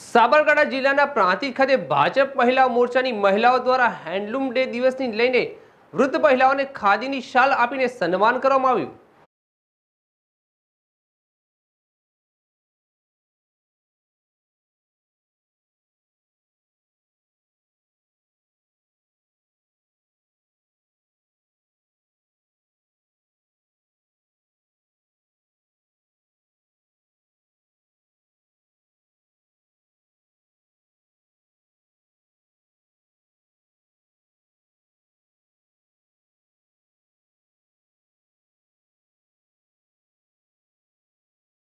સાબરકાંઠા જિલ્લાના પ્રાંતિજ ખાતે ભાજપ મહિલા મોરચાની મહિલાઓ દ્વારા હેન્ડલૂમ ડે દિવસની લઈને વૃદ્ધ મહિલાઓને ખાદીની શાલ આપીને સન્માન કરવામાં આવ્યું